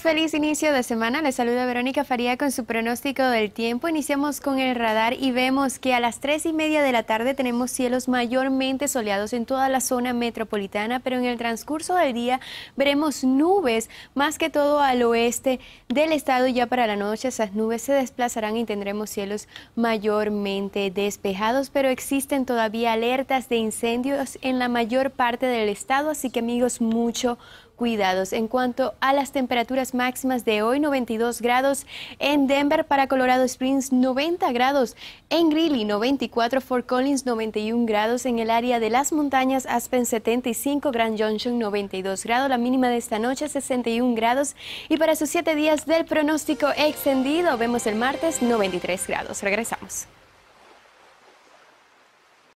feliz inicio de semana. Les saluda Verónica Faría con su pronóstico del tiempo. Iniciamos con el radar y vemos que a las tres y media de la tarde tenemos cielos mayormente soleados en toda la zona metropolitana, pero en el transcurso del día veremos nubes, más que todo al oeste del estado. Ya para la noche esas nubes se desplazarán y tendremos cielos mayormente despejados, pero existen todavía alertas de incendios en la mayor parte del estado, así que amigos, mucho cuidados. En cuanto a las temperaturas máximas de hoy, 92 grados en Denver para Colorado Springs, 90 grados en Greeley, 94 Fort Collins, 91 grados en el área de las montañas, Aspen 75, Grand Junction 92 grados, la mínima de esta noche 61 grados y para sus siete días del pronóstico extendido vemos el martes 93 grados. Regresamos.